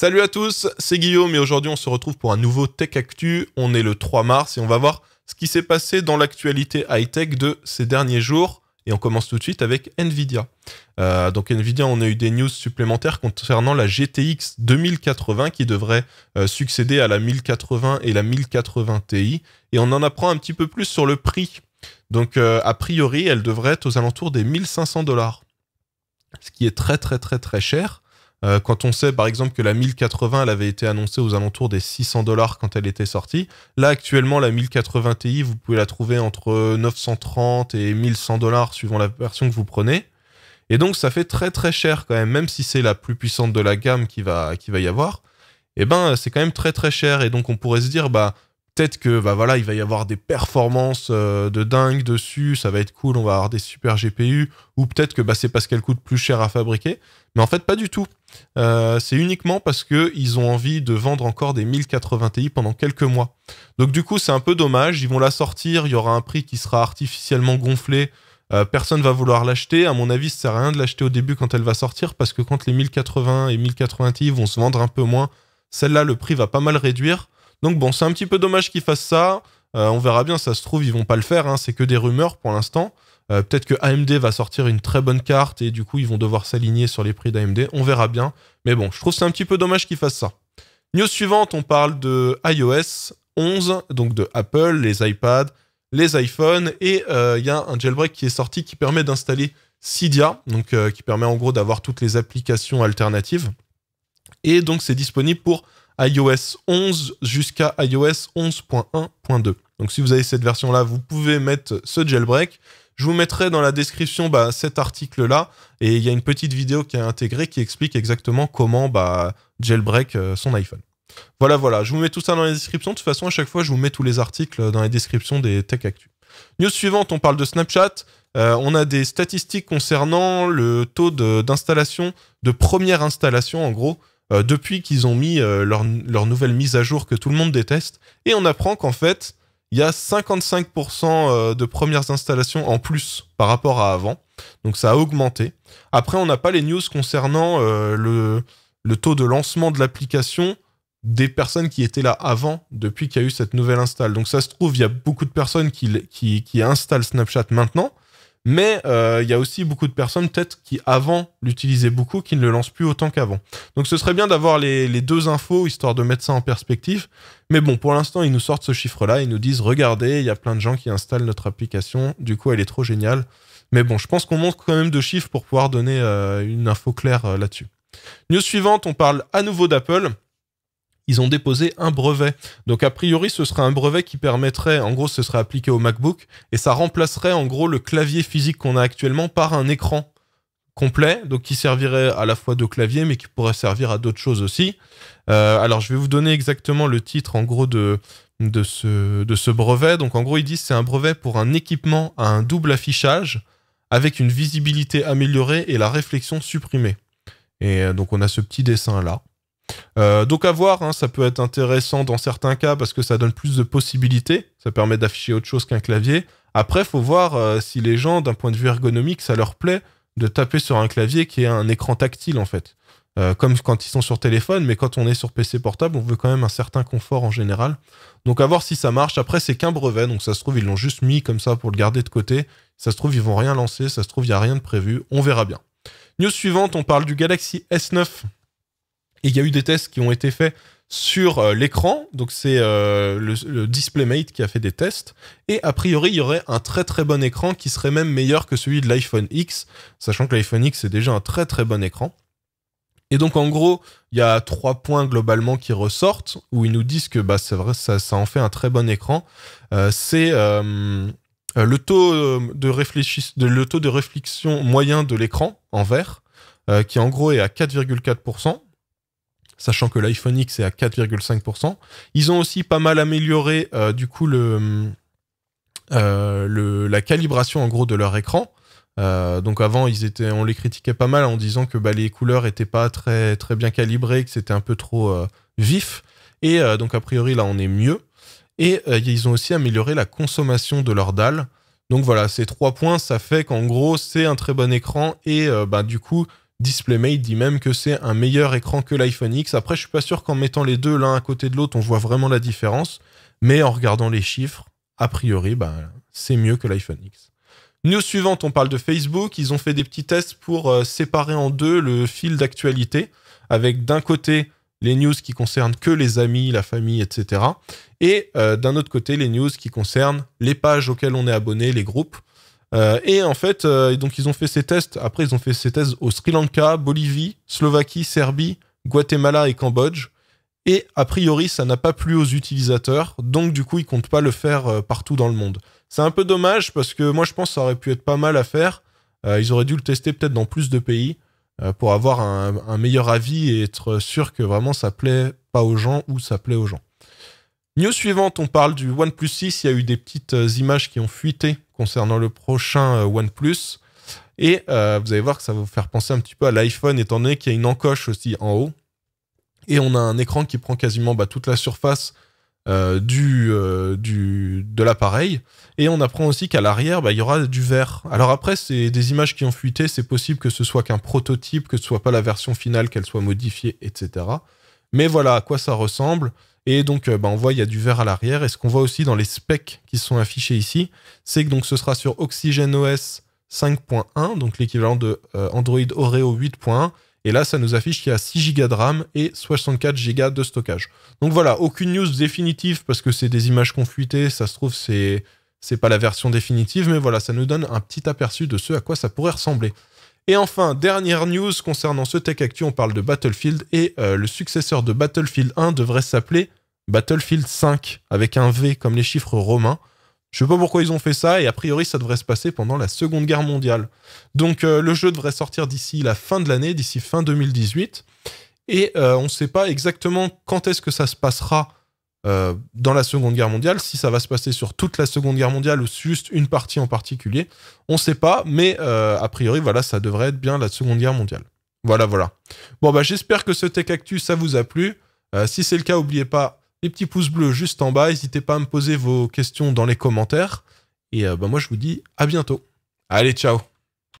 Salut à tous, c'est Guillaume et aujourd'hui on se retrouve pour un nouveau Tech Actu. On est le 3 mars et on va voir ce qui s'est passé dans l'actualité high-tech de ces derniers jours. Et on commence tout de suite avec Nvidia. Euh, donc Nvidia, on a eu des news supplémentaires concernant la GTX 2080 qui devrait euh, succéder à la 1080 et la 1080 Ti. Et on en apprend un petit peu plus sur le prix. Donc euh, a priori, elle devrait être aux alentours des 1500 dollars. Ce qui est très très très très cher. Euh, quand on sait par exemple que la 1080 elle avait été annoncée aux alentours des 600 dollars quand elle était sortie, là actuellement la 1080 Ti vous pouvez la trouver entre 930 et 1100 dollars suivant la version que vous prenez. Et donc ça fait très très cher quand même, même si c'est la plus puissante de la gamme qui va, qui va y avoir. Et eh ben c'est quand même très très cher et donc on pourrait se dire bah peut-être que bah voilà il va y avoir des performances euh, de dingue dessus, ça va être cool, on va avoir des super GPU ou peut-être que bah c'est parce qu'elle coûte plus cher à fabriquer. Mais en fait pas du tout. Euh, c'est uniquement parce qu'ils ont envie de vendre encore des 1080 Ti pendant quelques mois. Donc du coup, c'est un peu dommage. Ils vont la sortir, il y aura un prix qui sera artificiellement gonflé. personne euh, personne va vouloir l'acheter. À mon avis, ça sert à rien de l'acheter au début quand elle va sortir parce que quand les 1080 et 1080 Ti vont se vendre un peu moins, celle-là, le prix va pas mal réduire. Donc bon, c'est un petit peu dommage qu'ils fassent ça. Euh, on verra bien, ça se trouve, ils vont pas le faire. Hein, c'est que des rumeurs pour l'instant. Euh, peut-être que AMD va sortir une très bonne carte et du coup ils vont devoir s'aligner sur les prix d'AMD. On verra bien. Mais bon, je trouve c'est un petit peu dommage qu'ils fassent ça. News suivante, on parle de iOS 11, donc de Apple, les iPads, les iPhones et il euh, y a un jailbreak qui est sorti qui permet d'installer Cydia, donc qui permet en gros d'avoir toutes les applications alternatives. Et donc c'est disponible pour iOS 11 jusqu'à iOS 11.1.2. Donc si vous avez cette version-là, vous pouvez mettre ce jailbreak. Je vous mettrai dans la description bah, cet article-là et il y a une petite vidéo qui est intégrée qui explique exactement comment bah, jailbreak euh, son iPhone. Voilà, voilà, je vous mets tout ça dans la description. De toute façon, à chaque fois, je vous mets tous les articles dans la description des tech Actu. News suivante, on parle de Snapchat. Euh, on a des statistiques concernant le taux d'installation, de, première installation en gros, euh, depuis qu'ils ont mis euh, leur, nouvelle mise à jour que tout le monde déteste. Et on apprend qu'en fait, il y a 55% euh, de premières installations en plus par rapport à avant. Donc ça a augmenté. Après, on n'a pas les news concernant le, taux de lancement de l'application des personnes qui étaient là avant, depuis qu'il y a eu cette nouvelle install. Donc ça se trouve, il y a beaucoup de personnes qui, qui installent Snapchat maintenant, mais euh, il y a aussi beaucoup de personnes, peut-être, qui avant l'utilisaient beaucoup, qui ne le lancent plus autant qu'avant. Donc ce serait bien d'avoir les, deux infos, histoire de mettre ça en perspective. Mais bon, pour l'instant, ils nous sortent ce chiffre-là, ils nous disent, regardez, il y a plein de gens qui installent notre application, du coup, elle est trop géniale. Mais bon, je pense qu'on montre quand même deux chiffres pour pouvoir donner euh, une info claire euh, là-dessus. News suivante, on parle à nouveau d'Apple ils ont déposé un brevet. Donc a priori, ce serait un brevet qui permettrait, en gros, ce serait appliqué au MacBook, et ça remplacerait en gros le clavier physique qu'on a actuellement par un écran complet, donc qui servirait à la fois de clavier, mais qui pourrait servir à d'autres choses aussi. Euh, alors je vais vous donner exactement le titre en gros de, ce, de ce brevet. Donc en gros, ils disent c'est un brevet pour un équipement à un double affichage avec une visibilité améliorée et la réflexion supprimée. Et euh, donc on a ce petit dessin là. Euh, donc à voir, hein, ça peut être intéressant dans certains cas parce que ça donne plus de possibilités, ça permet d'afficher autre chose qu'un clavier. Après, faut voir euh, si les gens, d'un point de vue ergonomique, ça leur plaît de taper sur un clavier qui est un écran tactile en fait. Euh, comme quand ils sont sur téléphone, mais quand on est sur PC portable, on veut quand même un certain confort en général. Donc à voir si ça marche. Après, c'est qu'un brevet, donc ça se trouve, ils l'ont juste mis comme ça pour le garder de côté. Ça se trouve, ils vont rien lancer, ça se trouve, il a rien de prévu. On verra bien. News suivante, on parle du Galaxy S9 il y a eu des tests qui ont été faits sur euh, l'écran, donc c'est euh, le, DisplayMate qui a fait des tests, et a priori il y aurait un très très bon écran qui serait même meilleur que celui de l'iPhone X, sachant que l'iPhone X est déjà un très très bon écran. Et donc en gros, il y a trois points globalement qui ressortent, où ils nous disent que bah, c'est ça, en fait un très bon écran. Euh, c'est le, taux de le taux de réflexion moyen de l'écran en vert, qui en gros est à 4,4% sachant que l'iPhone X est à 4,5%. Ils ont aussi pas mal amélioré euh, du coup euh, la calibration en gros de leur écran. Euh, donc avant, ils étaient, on les critiquait pas mal en disant que bah, les couleurs n'étaient pas très, très bien calibrées, que c'était un peu trop vif. Et donc a priori là, on est mieux. Et ils ont aussi amélioré la consommation de leur dalle. Donc voilà, ces trois points, ça fait qu'en gros, c'est un très bon écran et ben du coup, DisplayMate dit même que c'est un meilleur écran que l'iPhone X. Après, je suis pas sûr qu'en mettant les deux l'un à côté de l'autre, on voit vraiment la différence. Mais en regardant les chiffres, a priori, bah, c'est mieux que l'iPhone X. News suivante, on parle de Facebook. Ils ont fait des petits tests pour euh, séparer en deux le fil d'actualité, avec d'un côté les news qui concernent que les amis, la famille, etc. Et euh, d'un autre côté, les news qui concernent les pages auxquelles on est abonné, les groupes. Euh, et en fait, euh, donc ils ont fait ces tests. Après, ils ont fait ces tests au Sri Lanka, Bolivie, Slovaquie, Serbie, Guatemala et Cambodge. Et a priori, ça n'a pas plu aux utilisateurs. Donc, du coup, ils comptent pas le faire euh, partout dans le monde. C'est un peu dommage parce que moi, je pense que ça aurait pu être pas mal à faire. ils auraient dû le tester peut-être dans plus de pays pour avoir un, meilleur avis et être sûr que vraiment ça plaît pas aux gens ou ça plaît aux gens. News suivante, on parle du OnePlus 6. Il y a eu des petites images qui ont fuité concernant le prochain euh, OnePlus. Et euh, vous allez voir que ça va vous faire penser un petit peu à l'iPhone, étant donné qu'il y a une encoche aussi en haut. Et on a un écran qui prend quasiment bah, toute la surface euh, du, du, de l'appareil. Et on apprend aussi qu'à l'arrière, bah, il y aura du verre. Alors après, c'est des images qui ont fuité. C'est possible que ce soit qu'un prototype, que ce soit pas la version finale, qu'elle soit modifiée, etc. Mais voilà à quoi ça ressemble. Et donc, euh, bah, on voit, il y a du vert à l'arrière. Et ce qu'on voit aussi dans les specs qui sont affichés ici, c'est que donc ce sera sur OxygenOS 5.1, donc l'équivalent de euh, Android Oreo 8.1. Et là, ça nous affiche qu'il y a 6 Go de RAM et 64 Go de stockage. Donc voilà, aucune news définitive parce que c'est des images confuitées. Ça se trouve, c'est n'est pas la version définitive, mais voilà, ça nous donne un petit aperçu de ce à quoi ça pourrait ressembler. Et enfin, dernière news concernant ce Tech Actu, on parle de Battlefield et euh, le successeur de Battlefield 1 devrait s'appeler Battlefield 5 avec un V comme les chiffres romains. Je ne sais pas pourquoi ils ont fait ça et a priori ça devrait se passer pendant la Seconde Guerre mondiale. Donc euh, le jeu devrait sortir d'ici la fin de l'année, d'ici fin 2018 et euh, on ne sait pas exactement quand est-ce que ça se passera euh, dans la Seconde Guerre mondiale, si ça va se passer sur toute la Seconde Guerre mondiale ou juste une partie en particulier, on ne sait pas, mais a priori, voilà, ça devrait être bien la Seconde Guerre mondiale. Voilà, voilà. Bon, bah, j'espère que ce Tech Actu, ça vous a plu. si c'est le cas, n'oubliez pas les petits pouces bleus juste en bas. N'hésitez pas à me poser vos questions dans les commentaires. Et euh, bah, moi, je vous dis à bientôt. Allez, ciao